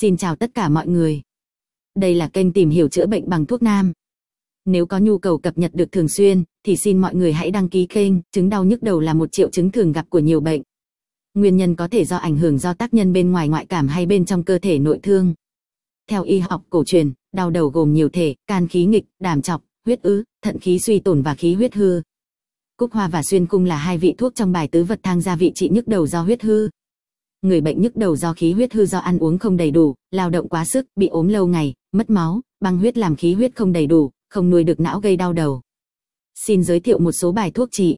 Xin chào tất cả mọi người. Đây là kênh tìm hiểu chữa bệnh bằng thuốc nam. Nếu có nhu cầu cập nhật được thường xuyên, thì xin mọi người hãy đăng ký kênh. Chứng đau nhức đầu là một triệu chứng thường gặp của nhiều bệnh. Nguyên nhân có thể do ảnh hưởng do tác nhân bên ngoài ngoại cảm hay bên trong cơ thể nội thương. Theo y học cổ truyền, đau đầu gồm nhiều thể, can khí nghịch, đàm chọc, huyết ứ, thận khí suy tổn và khí huyết hư. Cúc hoa và xuyên cung là hai vị thuốc trong bài tứ vật thang gia vị trị nhức đầu do huyết hư, người bệnh nhức đầu do khí huyết hư do ăn uống không đầy đủ, lao động quá sức, bị ốm lâu ngày, mất máu, băng huyết làm khí huyết không đầy đủ, không nuôi được não gây đau đầu. Xin giới thiệu một số bài thuốc trị.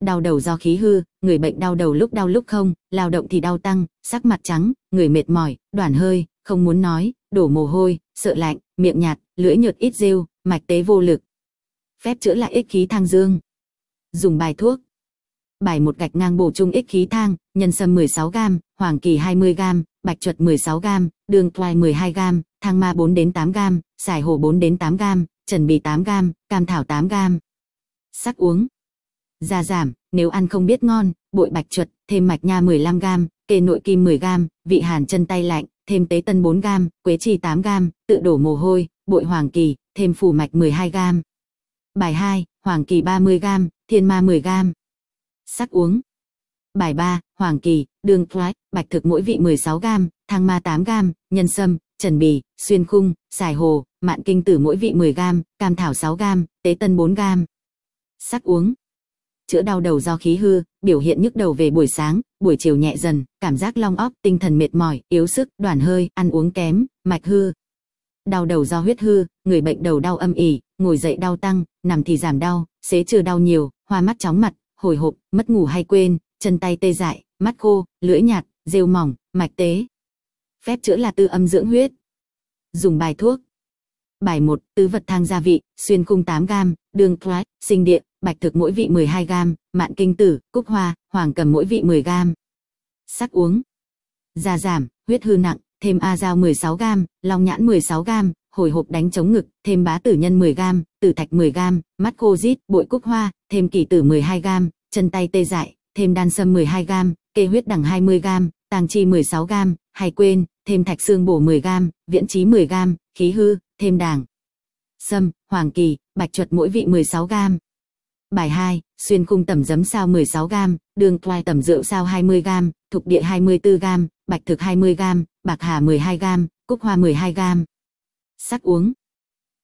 Đau đầu do khí hư, người bệnh đau đầu lúc đau lúc không, lao động thì đau tăng, sắc mặt trắng, người mệt mỏi, đoản hơi, không muốn nói, đổ mồ hôi, sợ lạnh, miệng nhạt, lưỡi nhợt ít rêu, mạch tế vô lực. Phép chữa lại ích khí thang dương. Dùng bài thuốc bài một gạch ngang bổ trung ích khí thang, nhân sâm 16g, hoàng kỳ 20g, bạch chuột 16g, đường toài 12g, thang ma 4 đến 8g, xài hồ 4 đến 8g, trần bì 8g, cam thảo 8g. Sắc uống. da giảm, nếu ăn không biết ngon, bội bạch chuột, thêm mạch nha 15g, kê nội kim 10g, vị hàn chân tay lạnh, thêm tế tân 4g, quế trì 8g, tự đổ mồ hôi, bội hoàng kỳ, thêm phủ mạch 12g. Bài 2, hoàng kỳ 30g, thiên ma 10g sắc uống. Bài 3, Hoàng Kỳ, đường thoái, bạch thực mỗi vị 16 gam thang ma 8 gam nhân sâm, trần bì, xuyên khung, xài hồ, mạn kinh tử mỗi vị 10 gam cam thảo 6 gam tế tân 4 gam Sắc uống. Chữa đau đầu do khí hư, biểu hiện nhức đầu về buổi sáng, buổi chiều nhẹ dần, cảm giác long óc, tinh thần mệt mỏi, yếu sức, đoàn hơi, ăn uống kém, mạch hư. Đau đầu do huyết hư, người bệnh đầu đau âm ỉ, ngồi dậy đau tăng, nằm thì giảm đau, xế trừ đau nhiều, hoa mắt chóng mặt, hồi hộp, mất ngủ hay quên, chân tay tê dại, mắt khô, lưỡi nhạt, rêu mỏng, mạch tế. Phép chữa là tư âm dưỡng huyết. Dùng bài thuốc. Bài 1, tứ vật thang gia vị, xuyên khung 8 gam, đường thoái, sinh địa, bạch thực mỗi vị 12 gam, mạn kinh tử, cúc hoa, hoàng cầm mỗi vị 10 gam. Sắc uống. Da giảm, huyết hư nặng, thêm a dao 16 gam, long nhãn 16 gam, hồi hộp đánh chống ngực, thêm bá tử nhân 10 gam, tử thạch 10 gam, mắt khô rít, bội cúc hoa, thêm kỳ tử 12 gam, chân tay tê dại, thêm đan sâm 12g, kê huyết đẳng 20g, tàng chi 16g, hay quên, thêm thạch xương bổ 10g, viễn trí 10g, khí hư, thêm đảng. Sâm, hoàng kỳ, bạch chuột mỗi vị 16g. Bài 2, xuyên khung tẩm giấm sao 16g, đường khoai tẩm rượu sao 20g, thục địa 24g, bạch thực 20g, bạc hà 12g, cúc hoa 12g. Sắc uống,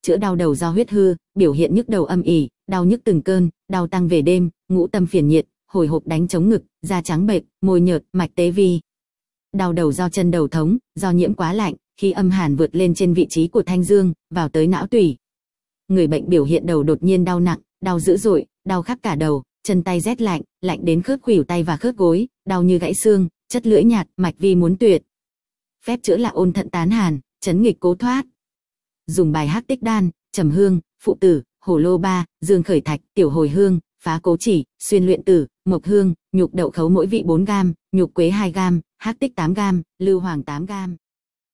chữa đau đầu do huyết hư, biểu hiện nhức đầu âm ỉ, đau nhức từng cơn, đau tăng về đêm, ngũ tâm phiền nhiệt, hồi hộp đánh chống ngực, da trắng bệch, môi nhợt, mạch tế vi. Đau đầu do chân đầu thống, do nhiễm quá lạnh, khi âm hàn vượt lên trên vị trí của thanh dương, vào tới não tủy. Người bệnh biểu hiện đầu đột nhiên đau nặng, đau dữ dội, đau khắp cả đầu, chân tay rét lạnh, lạnh đến khớp khuỷu tay và khớp gối, đau như gãy xương, chất lưỡi nhạt, mạch vi muốn tuyệt. Phép chữa là ôn thận tán hàn, chấn nghịch cố thoát, dùng bài hát tích đan, trầm hương, phụ tử, hồ lô ba, dương khởi thạch, tiểu hồi hương, phá cố chỉ, xuyên luyện tử, mộc hương, nhục đậu khấu mỗi vị 4 gam, nhục quế 2 gam, hắc tích 8 gam, lưu hoàng 8 gam.